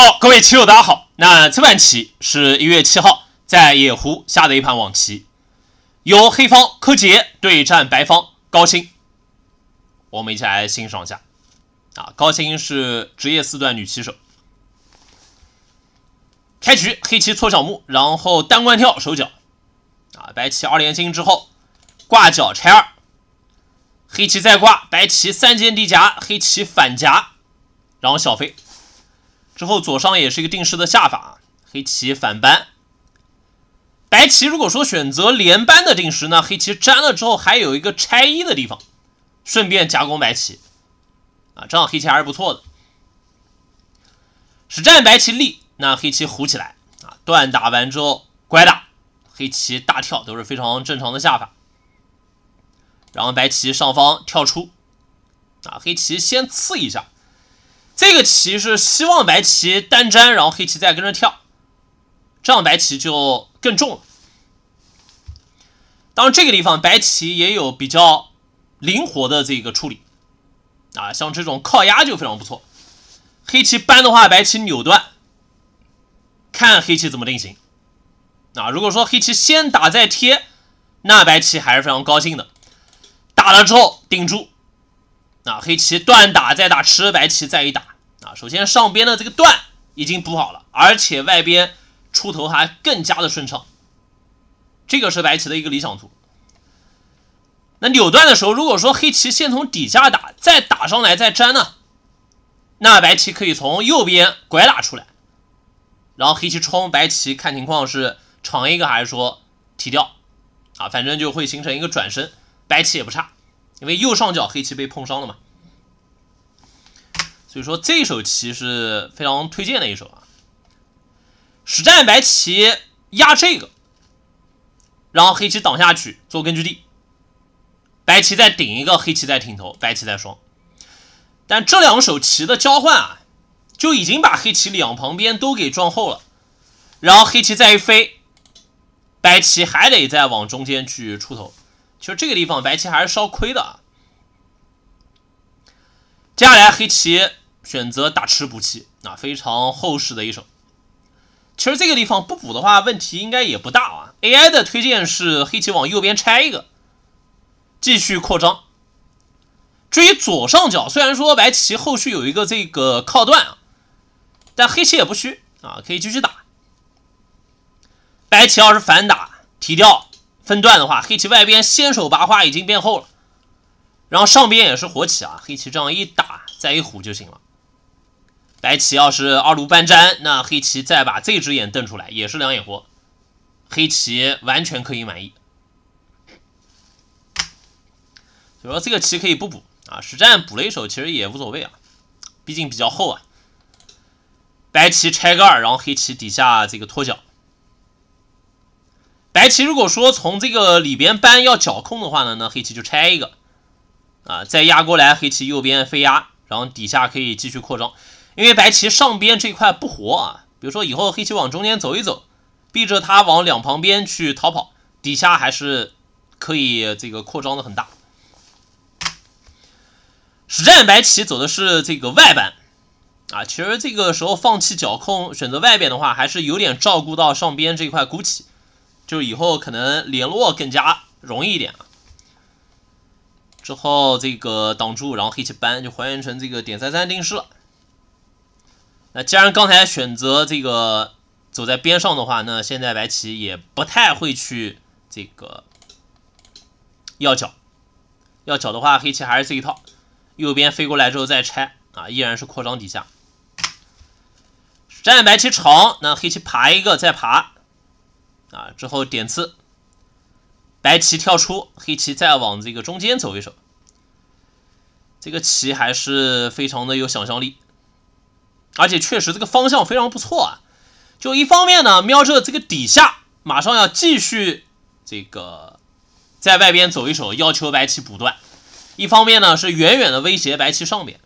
好，各位棋友，大家好。那这盘棋是一月七号在野狐下的一盘网棋，由黑方柯洁对战白方高星。我们一起来欣赏一下。啊，高星是职业四段女棋手。开局黑棋搓小目，然后单关跳手角。啊，白棋二连星之后挂角拆二，黑棋再挂，白棋三间地夹，黑棋反夹，然后小飞之后左上也是一个定式的下法，黑棋反扳。白棋如果说选择连扳的定式呢，黑棋粘了之后还有一个拆一的地方，顺便夹攻白棋，啊，这样黑棋还是不错的。实战白棋立，那黑棋虎起来啊，断打完之后拐打，黑棋大跳都是非常正常的下法。然后白棋上方跳出，啊，黑棋先刺一下。这个棋是希望白棋单粘，然后黑棋再跟着跳，这样白棋就更重了。当然，这个地方白棋也有比较灵活的这个处理啊，像这种靠压就非常不错。黑棋扳的话，白棋扭断，看黑棋怎么定型。啊，如果说黑棋先打再贴，那白棋还是非常高兴的。打了之后顶住，那黑棋断打再打，吃白棋再一打。啊，首先上边的这个段已经补好了，而且外边出头还更加的顺畅。这个是白棋的一个理想图。那扭断的时候，如果说黑棋先从底下打，再打上来再粘呢，那白棋可以从右边拐打出来，然后黑棋冲，白棋看情况是长一个还是说提掉，啊，反正就会形成一个转身，白棋也不差，因为右上角黑棋被碰伤了嘛。所以说这一手棋是非常推荐的一手啊，实战白棋压这个，然后黑棋挡下去做根据地，白棋再顶一个，黑棋再挺头，白棋再双。但这两手棋的交换啊，就已经把黑棋两旁边都给撞厚了，然后黑棋再一飞，白棋还得再往中间去出头。其实这个地方白棋还是稍亏的啊。接下来黑棋。选择打吃补气啊，非常厚实的一手。其实这个地方不补的话，问题应该也不大啊。AI 的推荐是黑棋往右边拆一个，继续扩张。至于左上角，虽然说白棋后续有一个这个靠断啊，但黑棋也不虚啊，可以继续打。白棋要是反打提掉分段的话，黑棋外边先手拔花已经变厚了，然后上边也是活棋啊，黑棋这样一打再一虎就行了。白棋要是二路搬粘，那黑棋再把这只眼瞪出来，也是两眼活，黑棋完全可以满意。所以说这个棋可以不补啊，实战补了一手其实也无所谓啊，毕竟比较厚啊。白棋拆个二，然后黑棋底下这个脱脚。白棋如果说从这个里边搬要脚控的话呢，那黑棋就拆一个啊，再压过来，黑棋右边飞压，然后底下可以继续扩张。因为白棋上边这块不活啊，比如说以后黑棋往中间走一走，逼着他往两旁边去逃跑，底下还是可以这个扩张的很大。实战白棋走的是这个外板啊，其实这个时候放弃角控，选择外边的话，还是有点照顾到上边这块孤棋，就是以后可能联络更加容易一点啊。之后这个挡住，然后黑棋搬就还原成这个点三三定式了。那既然刚才选择这个走在边上的话，那现在白棋也不太会去这个要角。要角的话，黑棋还是这一套，右边飞过来之后再拆啊，依然是扩张底下。占白棋长，那黑棋爬一个再爬啊，之后点刺，白棋跳出，黑棋再往这个中间走一手。这个棋还是非常的有想象力。而且确实这个方向非常不错啊！就一方面呢，瞄着这个底下马上要继续这个在外边走一手，要求白棋补断；一方面呢是远远的威胁白棋上边。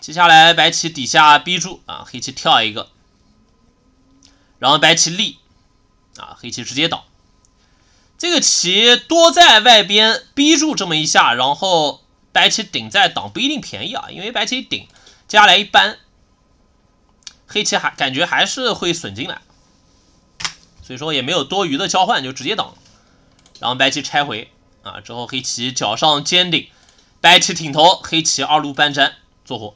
接下来白棋底下逼住啊，黑棋跳一个，然后白棋立啊，黑棋直接挡。这个棋多在外边逼住这么一下，然后白棋顶再挡不一定便宜啊，因为白棋顶。接下来一般黑棋还感觉还是会损进来，所以说也没有多余的交换，就直接挡。然后白棋拆回啊之后，黑棋角上尖顶，白棋挺头，黑棋二路搬粘做活。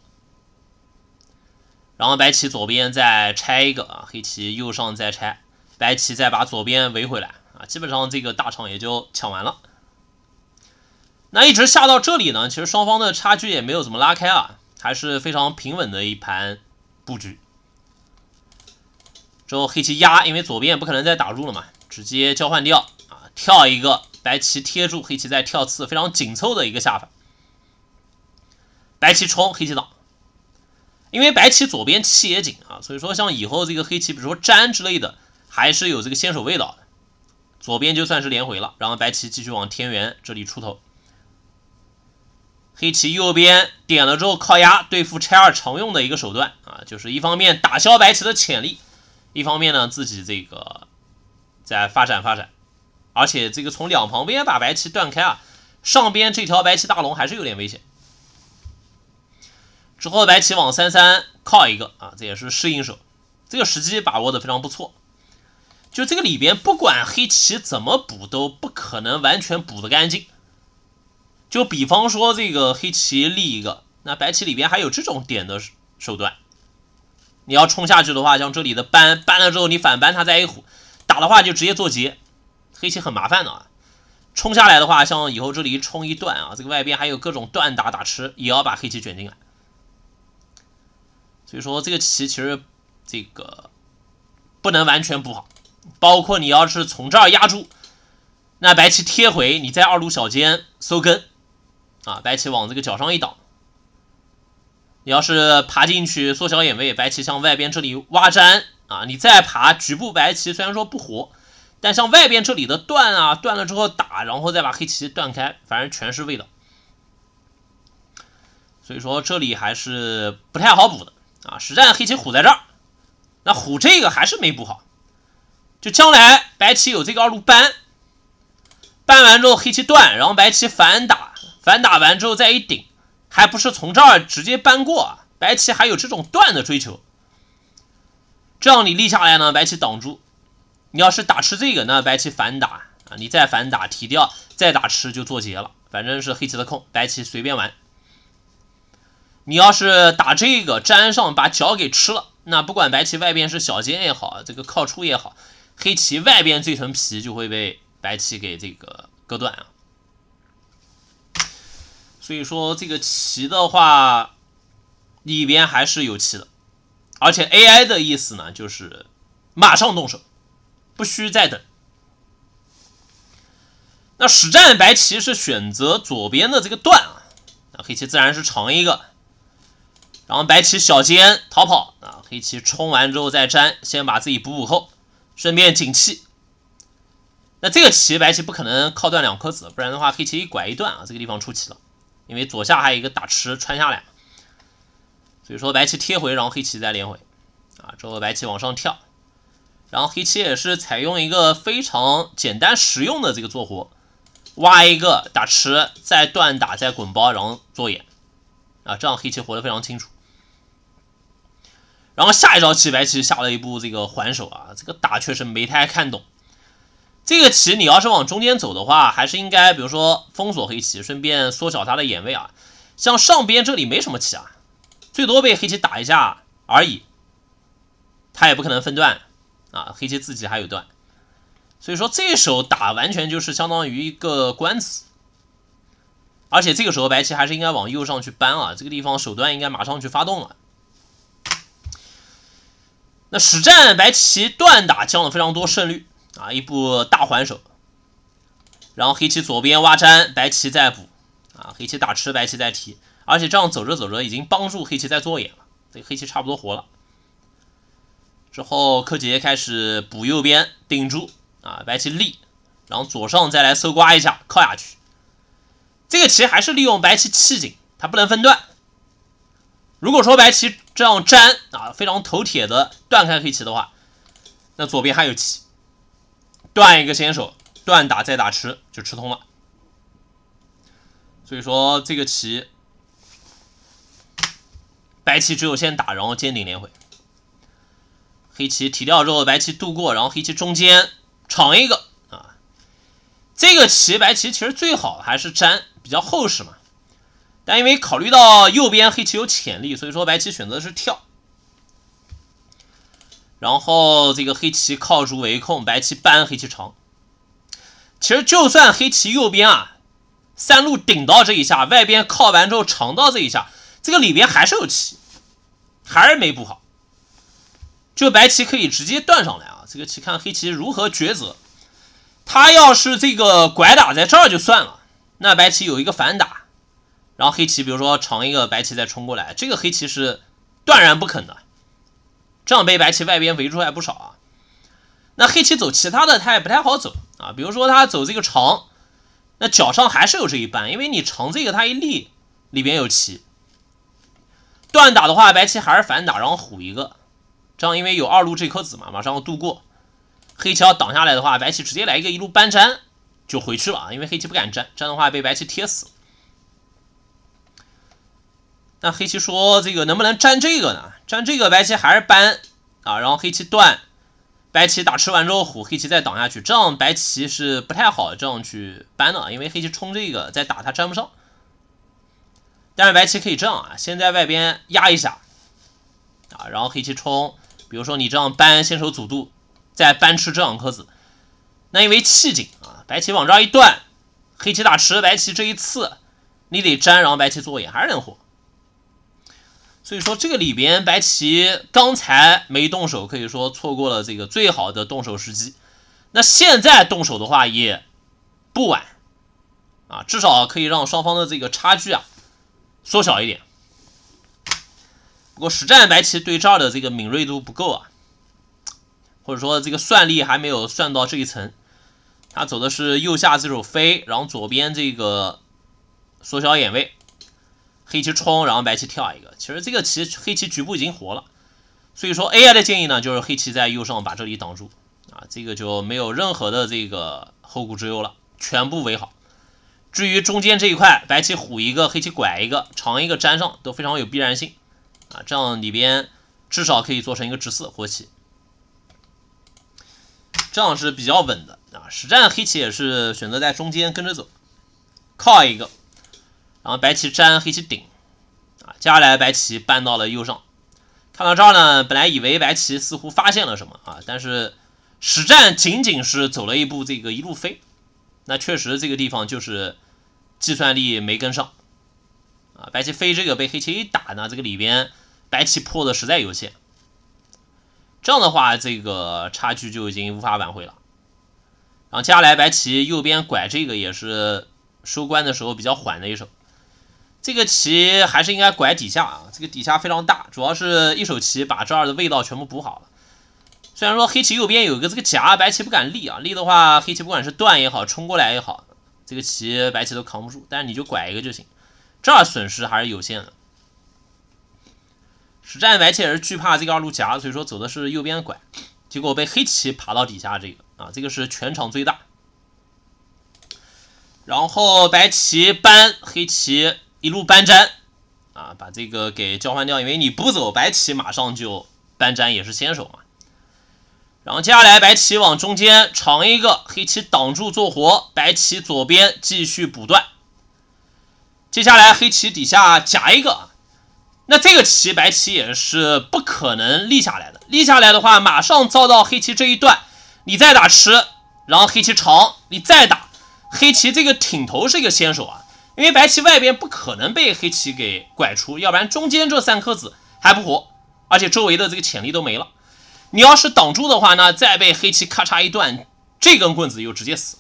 然后白棋左边再拆一个啊，黑棋右上再拆，白棋再把左边围回来啊，基本上这个大场也就抢完了。那一直下到这里呢，其实双方的差距也没有怎么拉开啊。还是非常平稳的一盘布局，之后黑棋压，因为左边不可能再打入了嘛，直接交换掉啊，跳一个白棋贴住，黑棋再跳刺，非常紧凑的一个下法。白棋冲，黑棋挡，因为白棋左边气也紧啊，所以说像以后这个黑棋比如说粘之类的，还是有这个先手味道的。左边就算是连回了，然后白棋继续往天元这里出头。黑棋右边点了之后靠压，对付拆二常用的一个手段啊，就是一方面打消白棋的潜力，一方面呢自己这个在发展发展，而且这个从两旁边把白棋断开啊，上边这条白棋大龙还是有点危险。之后白棋往三三靠一个啊，这也是适应手，这个时机把握的非常不错。就这个里边不管黑棋怎么补，都不可能完全补的干净。就比方说这个黑棋立一个，那白棋里边还有这种点的手段。你要冲下去的话，像这里的搬搬了之后，你反搬他再打的话，就直接做劫。黑棋很麻烦的啊，冲下来的话，像以后这里冲一段啊，这个外边还有各种断打打吃，也要把黑棋卷进来。所以说这个棋其实这个不能完全补好，包括你要是从这儿压住，那白棋贴回，你在二路小尖收根。啊，白棋往这个角上一挡，你要是爬进去缩小眼位，白棋向外边这里挖粘啊，你再爬局部白棋虽然说不活，但像外边这里的断啊断了之后打，然后再把黑棋断开，反正全是味道。所以说这里还是不太好补的啊。实战黑棋虎在这儿，那虎这个还是没补好，就将来白棋有这个二路搬，搬完之后黑棋断，然后白棋反打。反打完之后再一顶，还不是从这儿直接搬过啊？白棋还有这种断的追求，这样你立下来呢，白棋挡住。你要是打吃这个，那白棋反打啊，你再反打提掉，再打吃就做结了。反正是黑棋的空，白棋随便玩。你要是打这个粘上，把脚给吃了，那不管白棋外边是小尖也好，这个靠出也好，黑棋外边这层皮就会被白棋给这个割断啊。所以说这个棋的话，里边还是有棋的，而且 AI 的意思呢，就是马上动手，不需再等。那实战白棋是选择左边的这个断啊，那黑棋自然是长一个，然后白棋小尖逃跑啊，黑棋冲完之后再粘，先把自己补补后，顺便紧气。那这个棋白棋不可能靠断两颗子，不然的话黑棋一拐一段啊，这个地方出棋了。因为左下还有一个打吃穿下来，所以说白棋贴回，然后黑棋再连回，啊，之后白棋往上跳，然后黑棋也是采用一个非常简单实用的这个做活，挖一个打吃，再断打，再滚包，然后做眼，啊，这样黑棋活得非常清楚。然后下一招棋，白棋下了一步这个还手啊，这个打确实没太看懂。这个棋你要是往中间走的话，还是应该比如说封锁黑棋，顺便缩小它的眼位啊。像上边这里没什么棋啊，最多被黑棋打一下而已，他也不可能分段啊。黑棋自己还有段，所以说这手打完全就是相当于一个官子。而且这个时候白棋还是应该往右上去搬啊，这个地方手段应该马上去发动了。那实战白棋断打降了非常多胜率。啊，一步大还手，然后黑棋左边挖粘，白棋再补，啊，黑棋打吃，白棋再提，而且这样走着走着，已经帮助黑棋在做眼了，这以黑棋差不多活了。之后柯洁开始补右边顶住，啊，白棋立，然后左上再来搜刮一下靠下去，这个棋还是利用白棋气紧，它不能分段。如果说白棋这样粘啊，非常头铁的断开黑棋的话，那左边还有棋。断一个先手，断打再打吃就吃通了。所以说这个棋，白棋只有先打，然后尖顶连回。黑棋提掉之后，白棋渡过，然后黑棋中间长一个啊。这个棋白棋其实最好还是粘，比较厚实嘛。但因为考虑到右边黑棋有潜力，所以说白棋选择是跳。然后这个黑棋靠住围控，白棋扳黑棋长。其实就算黑棋右边啊三路顶到这一下，外边靠完之后长到这一下，这个里边还是有棋，还是没补好。就白棋可以直接断上来啊，这个棋看黑棋如何抉择。他要是这个拐打在这儿就算了，那白棋有一个反打，然后黑棋比如说长一个白棋再冲过来，这个黑棋是断然不肯的。这样被白棋外边围住还不少啊。那黑棋走其他的他也不太好走啊。比如说他走这个长，那脚上还是有这一半，因为你长这个他一立里边有棋。断打的话，白棋还是反打，然后虎一个。这样因为有二路这颗子嘛，马上要渡过。黑棋要挡下来的话，白棋直接来一个一路搬粘就回去了，啊，因为黑棋不敢粘，粘的话被白棋贴死。那黑棋说：“这个能不能粘这个呢？粘这个白棋还是搬啊？然后黑棋断，白棋打吃完之后虎，黑棋再挡下去，这样白棋是不太好这样去搬的，因为黑棋冲这个再打它粘不上。但是白棋可以这样啊，先在外边压一下啊，然后黑棋冲，比如说你这样搬，先手阻渡，再搬吃这两颗子。那因为气紧啊，白棋往这一断，黑棋打吃，白棋这一次你得粘，然后白棋做眼还是能活。”所以说这个里边白棋刚才没动手，可以说错过了这个最好的动手时机。那现在动手的话也不晚啊，至少可以让双方的这个差距啊缩小一点。不过实战白棋对儿的这个敏锐度不够啊，或者说这个算力还没有算到这一层，他走的是右下这种飞，然后左边这个缩小眼位。黑棋冲，然后白棋跳一个。其实这个棋，黑棋局部已经活了，所以说 AI 的建议呢，就是黑棋在右上把这里挡住啊，这个就没有任何的这个后顾之忧了，全部围好。至于中间这一块，白棋虎一个，黑棋拐一个，长一个粘上，都非常有必然性啊。这样里边至少可以做成一个直四活棋，这样是比较稳的啊。实战黑棋也是选择在中间跟着走，靠一个。然后白棋粘黑棋顶，啊，接下来白棋搬到了右上。看到这儿呢，本来以为白棋似乎发现了什么啊，但是实战仅仅是走了一步，这个一路飞。那确实这个地方就是计算力没跟上啊，白棋飞这个被黑棋一打呢，这个里边白棋破的实在有限。这样的话，这个差距就已经无法挽回了。然后接下来白棋右边拐这个也是收官的时候比较缓的一手。这个棋还是应该拐底下啊，这个底下非常大，主要是一手棋把这儿的味道全部补好了。虽然说黑棋右边有个这个夹，白棋不敢立啊，立的话黑棋不管是断也好，冲过来也好，这个棋白棋都扛不住。但是你就拐一个就行，这儿损失还是有限的。实战白棋也是惧怕这个二路夹，所以说走的是右边拐，结果被黑棋爬到底下这个啊，这个是全场最大。然后白棋搬黑棋。一路搬粘，啊，把这个给交换掉，因为你不走，白棋马上就搬粘，也是先手嘛。然后接下来，白棋往中间长一个，黑棋挡住做活，白棋左边继续补断。接下来黑棋底下夹一个，那这个棋白棋也是不可能立下来的，立下来的话马上遭到黑棋这一段，你再打吃，然后黑棋长，你再打，黑棋这个挺头是一个先手啊。因为白棋外边不可能被黑棋给拐出，要不然中间这三颗子还不活，而且周围的这个潜力都没了。你要是挡住的话呢，再被黑棋咔嚓一断，这根棍子又直接死，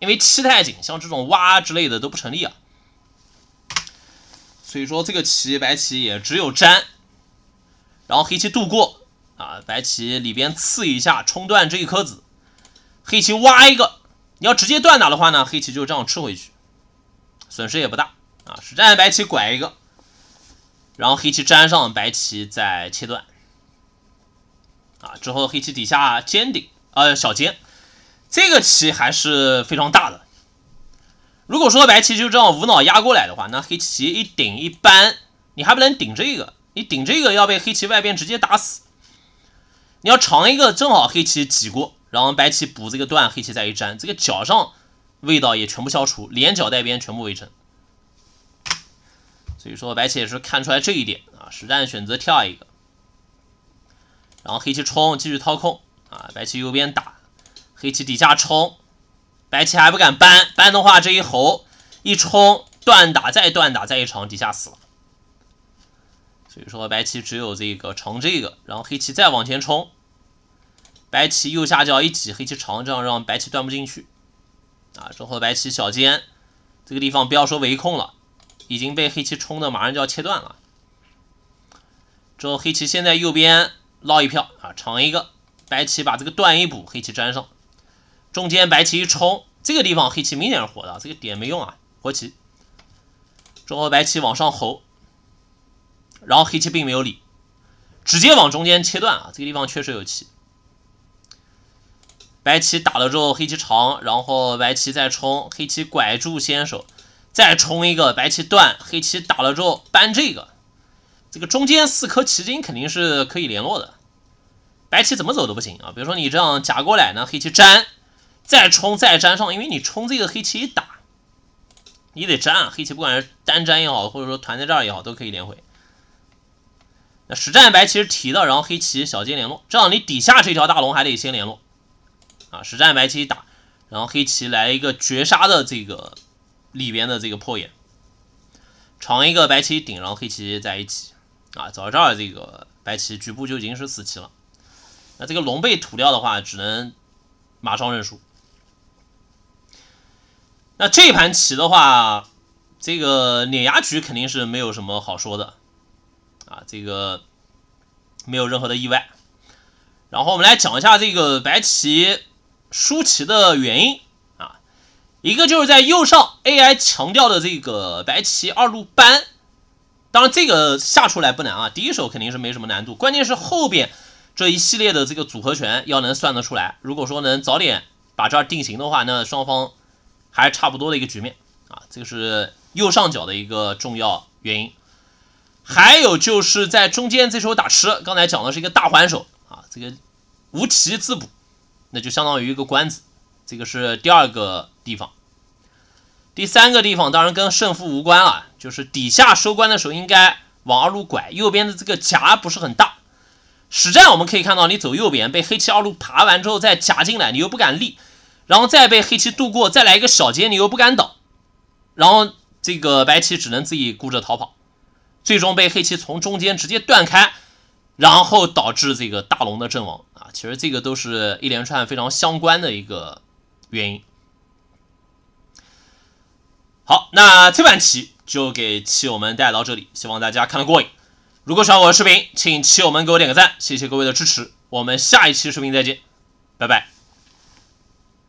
因为气太紧，像这种挖之类的都不成立啊。所以说这个棋白棋也只有粘，然后黑棋渡过啊，白棋里边刺一下冲断这一颗子，黑棋挖一个，你要直接断打的话呢，黑棋就这样吃回去。损失也不大啊！实战白棋拐一个，然后黑棋粘上，白棋再切断啊。之后黑棋底下尖顶，呃，小尖，这个棋还是非常大的。如果说白棋就这样无脑压过来的话，那黑棋一顶一扳，你还不能顶这个，你顶这个要被黑棋外边直接打死。你要长一个，正好黑棋挤过，然后白棋补这个断，黑棋再一粘，这个角上。味道也全部消除，连角带边全部围成。所以说白棋也是看出来这一点啊，实战选择跳一个，然后黑棋冲继续掏空啊，白棋右边打，黑棋底下冲，白棋还不敢搬，搬的话这一猴一冲断打再断打再一长底下死了。所以说白棋只有这个长这个，然后黑棋再往前冲，白棋右下角一挤，黑棋长这样让白棋断不进去。啊，中后白棋小尖，这个地方不要说围控了，已经被黑棋冲的马上就要切断了。之后黑棋现在右边捞一票啊，长一个，白棋把这个断一补，黑棋粘上。中间白棋一冲，这个地方黑棋明显是活的，这个点没用啊，活棋。中后白棋往上吼，然后黑棋并没有理，直接往中间切断啊，这个地方确实有气。白棋打了之后，黑棋长，然后白棋再冲，黑棋拐住先手，再冲一个，白棋断，黑棋打了之后搬这个，这个中间四颗棋筋肯定是可以联络的。白棋怎么走都不行啊，比如说你这样夹过来，呢，黑棋粘，再冲再粘上，因为你冲这个黑棋一打，你得粘，黑棋不管是单粘也好，或者说团在这儿也好，都可以连回。那实战白棋提的，然后黑棋小尖联络，这样你底下这条大龙还得先联络。啊，实战白棋打，然后黑棋来一个绝杀的这个里边的这个破眼，长一个白棋顶，然后黑棋在一起，啊，到这儿，这个白棋局部就已经是死棋了。那这个龙被吐掉的话，只能马上认输。那这盘棋的话，这个碾压局肯定是没有什么好说的，啊，这个没有任何的意外。然后我们来讲一下这个白棋。输棋的原因啊，一个就是在右上 AI 强调的这个白棋二路搬，当然这个下出来不难啊，第一手肯定是没什么难度，关键是后边这一系列的这个组合拳要能算得出来。如果说能早点把这儿定型的话，那双方还差不多的一个局面啊，这个是右上角的一个重要原因。还有就是在中间这手打吃，刚才讲的是一个大还手啊，这个无棋自补。那就相当于一个关子，这个是第二个地方。第三个地方当然跟胜负无关了，就是底下收官的时候应该往二路拐，右边的这个夹不是很大。实战我们可以看到，你走右边被黑棋二路爬完之后再夹进来，你又不敢立，然后再被黑棋渡过，再来一个小劫你又不敢倒，然后这个白棋只能自己顾着逃跑，最终被黑棋从中间直接断开，然后导致这个大龙的阵亡。其实这个都是一连串非常相关的一个原因。好，那这盘棋就给棋友们带到这里，希望大家看得过瘾。如果喜欢我的视频，请棋友们给我点个赞，谢谢各位的支持。我们下一期视频再见，拜拜。